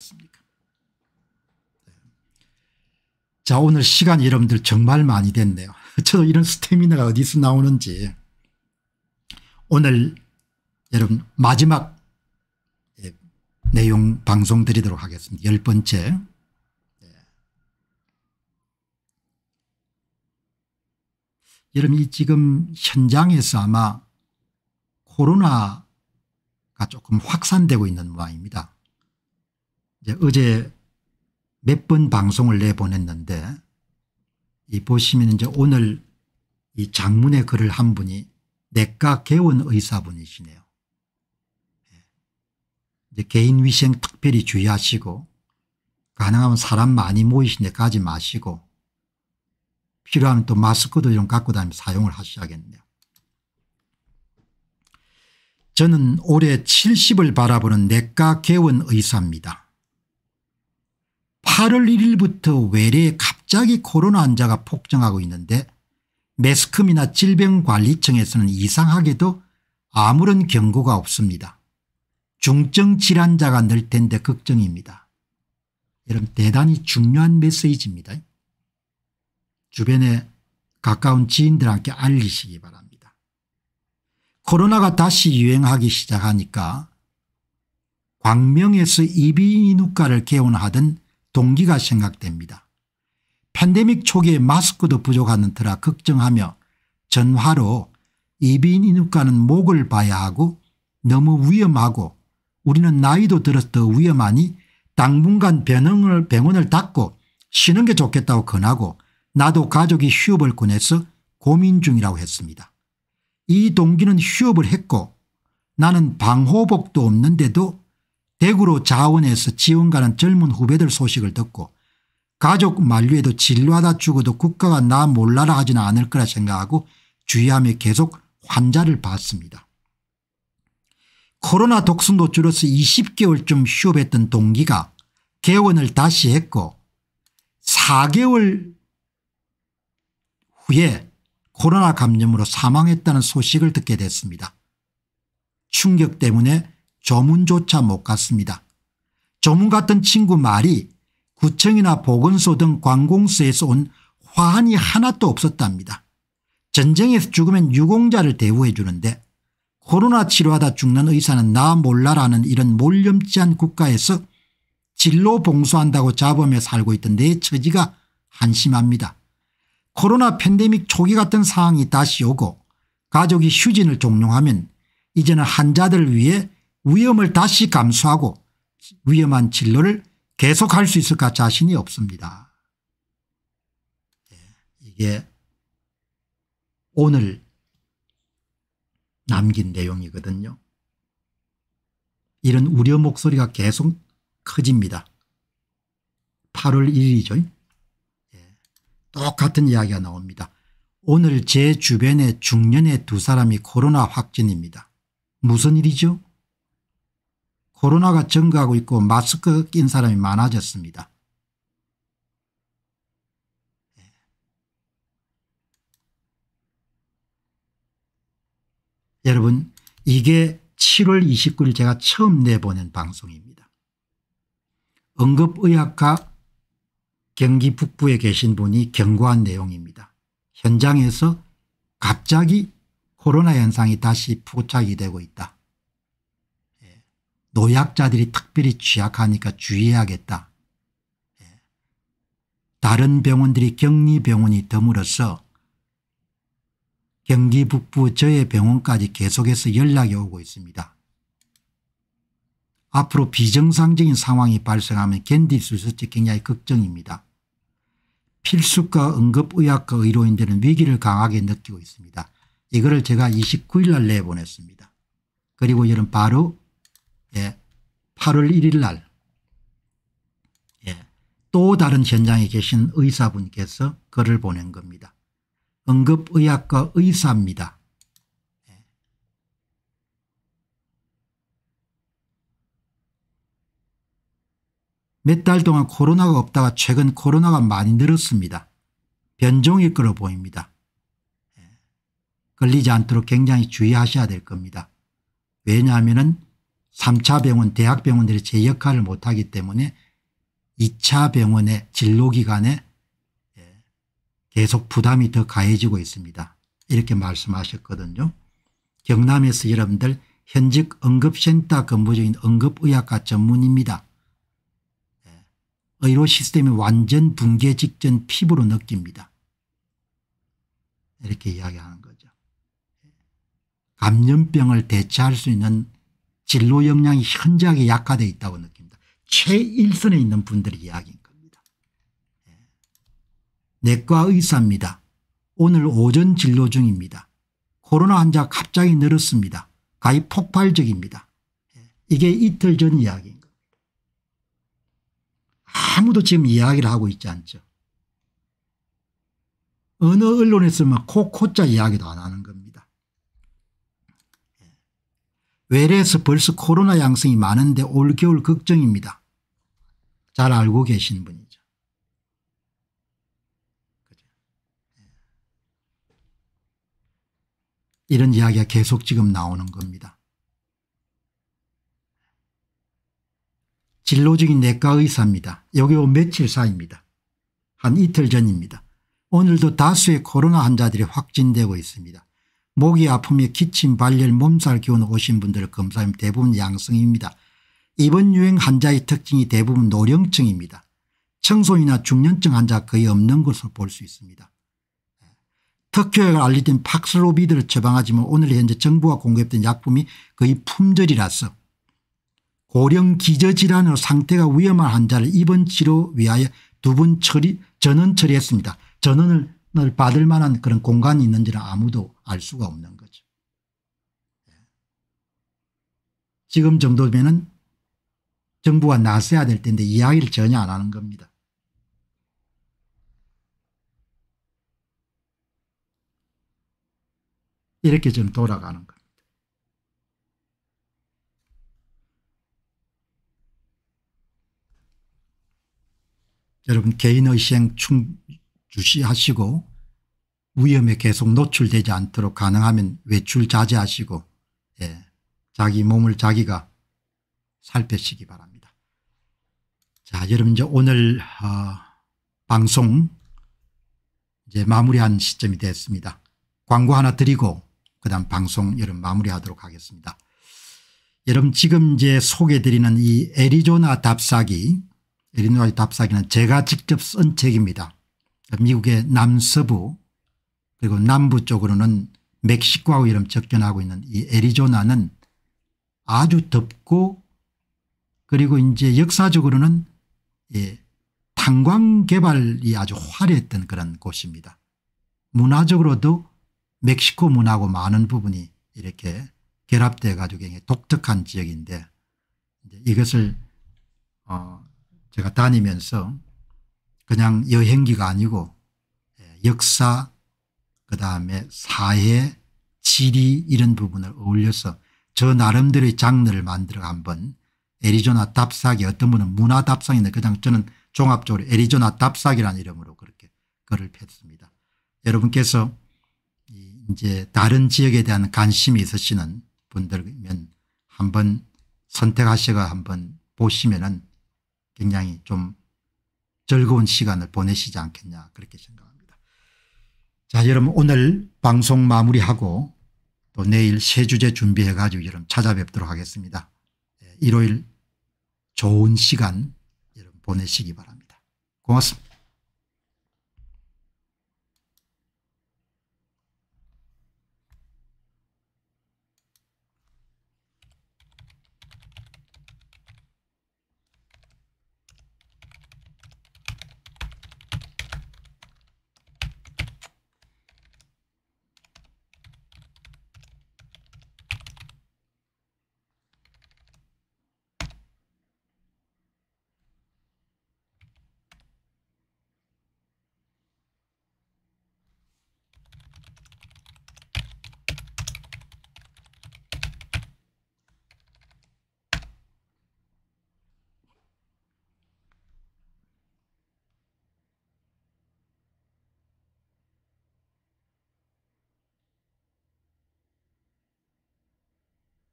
않습니까? 네. 자 오늘 시간 여러분들 정말 많이 됐네요. 저도 이런 스태미나가 어디서 나오는지 오늘 여러분 마지막 예, 내용 방송 드리도록 하겠습니다. 열 번째 네. 여러분 이 지금 현장에서 아마 코로나가 조금 확산되고 있는 모양입니다. 예, 어제 몇 번 방송을 내보냈는데 이 보시면 이제 오늘 이 장문의 글을 한 분이 내과 개원 의사분이시네요. 예. 이제 개인 위생 특별히 주의하시고 가능하면 사람 많이 모이신 데가지 마시고 필요하면 또 마스크도 좀 갖고 다니면 사용을 하셔야겠네요. 저는 올해 70을 바라보는 내과 개원 의사입니다. 8월 1일부터 외래에 갑자기 코로나 환자가 폭증하고 있는데 매스컴이나 질병관리청에서는 이상하게도 아무런 경고가 없습니다. 중증 질환자가 늘 텐데 걱정입니다. 여러분 대단히 중요한 메시지입니다. 주변에 가까운 지인들한테 알리시기 바랍니다. 코로나가 다시 유행하기 시작하니까 광명에서 이비인후과를 개원하던 동기가 생각됩니다. 팬데믹 초기에 마스크도 부족하는 터라 걱정하며 전화로 이비인 후과는 목을 봐야 하고 너무 위험하고 우리는 나이도 들어서 더 위험하니 당분간 병원을, 병원을 닫고 쉬는 게 좋겠다고 권하고 나도 가족이 휴업을 권해서 고민 중이라고 했습니다. 이 동기는 휴업을 했고 나는 방호복도 없는데도 대구로 자원해서 지원가는 젊은 후배들 소식을 듣고 가족 만류에도 진료하다 죽어도 국가가 나 몰라라 하지는 않을 거라 생각하고 주의하며 계속 환자를 봤습니다. 코로나 독성도 줄어서 20개월쯤 휴업했던 동기가 개원을 다시 했고 4개월 후에 코로나 감염으로 사망했다는 소식을 듣게 됐습니다. 충격 때문에 조문조차 못 갔습니다. 조문 같은 친구 말이 구청이나 보건소 등 관공서에서 온 화환이 하나도 없었답니다. 전쟁에서 죽으면 유공자를 대우해 주는데 코로나 치료하다 죽는 의사는 나 몰라라는 이런 몰염치한 국가에서 진로 봉수한다고 잡으며 살고 있던 내 처지가 한심합니다. 코로나 팬데믹 초기 같은 상황이 다시 오고 가족이 휴진을 종용하면 이제는 환자들을 위해 위험을 다시 감수하고 위험한 진로를 계속할 수 있을까 자신이 없습니다. 예, 이게 오늘 남긴 내용이거든요. 이런 우려 목소리가 계속 커집니다. 8월 1일이죠. 예, 똑같은 이야기가 나옵니다. 오늘 제 주변에 중년의 두 사람이 코로나 확진입니다. 무슨 일이죠? 코로나가 증가하고 있고 마스크 낀 사람이 많아졌습니다. 예. 여러분 이게 7월 29일 제가 처음 내보낸 방송입니다. 응급의학과 경기 북부에 계신 분이 경고한 내용입니다. 현장에서 갑자기 코로나 현상이 다시 포착이 되고 있다. 노약자들이 특별히 취약하니까 주의해야겠다. 예. 다른 병원들이 격리병원이 드물어서 경기 북부 저의 병원까지 계속해서 연락이 오고 있습니다. 앞으로 비정상적인 상황이 발생하면 견딜 수 있을지 굉장히 걱정입니다. 필수과 응급의학과 의료인들은 위기를 강하게 느끼고 있습니다. 이거를 제가 29일 날 내보냈습니다. 그리고 이는 바로 예. 8월 1일 날, 예. 또 다른 현장에 계신 의사분께서 글을 보낸 겁니다. 응급의학과 의사입니다. 예. 몇달 동안 코로나가 없다가 최근 코로나가 많이 늘었습니다. 변종일 거로 보입니다. 예. 걸리지 않도록 굉장히 주의하셔야 될 겁니다. 왜냐하면 3차 병원 대학병원들이 제 역할을 못하기 때문에 2차 병원의 진료기간에 예, 계속 부담이 더 가해지고 있습니다. 이렇게 말씀하셨거든요. 경남에서 여러분들 현직 응급센터 근무 중인 응급의학과 전문입니다. 예, 의료 시스템이 완전 붕괴 직전 피부로 느낍니다. 이렇게 이야기하는 거죠. 예, 감염병을 대체할 수 있는 진로 역량이 현저하게 약화되어 있다고 느낍니다. 최일선에 있는 분들의 이야기인 겁니다. 예. 내과 의사입니다. 오늘 오전 진료 중입니다. 코로나 환자 갑자기 늘었습니다. 가히 폭발적입니다. 예. 이게 이틀 전 이야기인 겁니다. 아무도 지금 이야기를 하고 있지 않죠. 어느 언론에서 코코자 이야기도 안 하는 외래에서 벌써 코로나 양성이 많은데 올겨울 걱정입니다. 잘 알고 계신 분이죠. 예. 이런 이야기가 계속 지금 나오는 겁니다. 진로적인 내과 의사입니다. 여기 온 며칠 사이입니다. 한 이틀 전입니다. 오늘도 다수의 코로나 환자들이 확진되고 있습니다. 목이 아픔이 기침 발열 몸살 기운으 오신 분들을 검사하면 대부분 양성입니다. 이번 유행 환자의 특징이 대부분 노령층입니다. 청소이나 중년층 환자 거의 없는 것으로 볼 수 있습니다. 특효약을 알리던 팍스로비드를 처방하지만 오늘 현재 정부가 공급된 약품이 거의 품절이라서 고령 기저질환으로 상태가 위험한 환자를 입원 치료 위하여 두분 처리 전원 처리했습니다. 전원을 받을 만한 그런 공간이 있는지는 아무도 알 수가 없는 거죠. 예. 지금 정도면은 정부가 나서야 될 텐데 이야기를 전혀 안 하는 겁니다. 이렇게 지금 돌아가는 겁니다. 여러분 개인의 시행 충 주시하시고 위험에 계속 노출되지 않도록 가능하면 외출 자제하시고 예, 자기 몸을 자기가 살펴시기 바랍니다. 자 여러분 이제 오늘 어, 방송 이제 마무리한 시점이 됐습니다. 광고 하나 드리고 그다음 방송 여러분 마무리하도록 하겠습니다. 여러분 지금 이제 소개드리는 이 애리조나 답사기 애리조나 답사기는 제가 직접 쓴 책입니다. 미국의 남서부 그리고 남부 쪽으로는 멕시코하고 이름 접견하고 있는 이 애리조나는 아주 덥고 그리고 이제 역사적으로는 예, 탄광 개발이 아주 화려했던 그런 곳입니다. 문화적으로도 멕시코 문화하고 많은 부분이 이렇게 결합되어 가지고 굉장히 독특한 지역인데 이것을 제이어 제가 다니면서 그냥 여행기가 아니고 예, 역사 그다음에 사회 지리 이런 부분을 어울려서 저 나름대로의 장르를 만들어 한번 애리조나 답사기 어떤 분은 문화 답상인데 그냥 저는 종합적으로 애리조나 답사기라는 이름으로 그렇게 글을 폈습니다. 여러분께서 이제 다른 지역에 대한 관심이 있으시는 분들면 한번 선택하셔가 한번 보시면은 굉장히 좀 즐거운 시간을 보내시지 않겠냐 그렇게 생각합니다. 자 여러분 오늘 방송 마무리하고 또 내일 새 주제 준비해 가지고 여러분 찾아뵙도록 하겠습니다. 예, 일요일 좋은 시간 여러분 보내시기 바랍니다. 고맙습니다.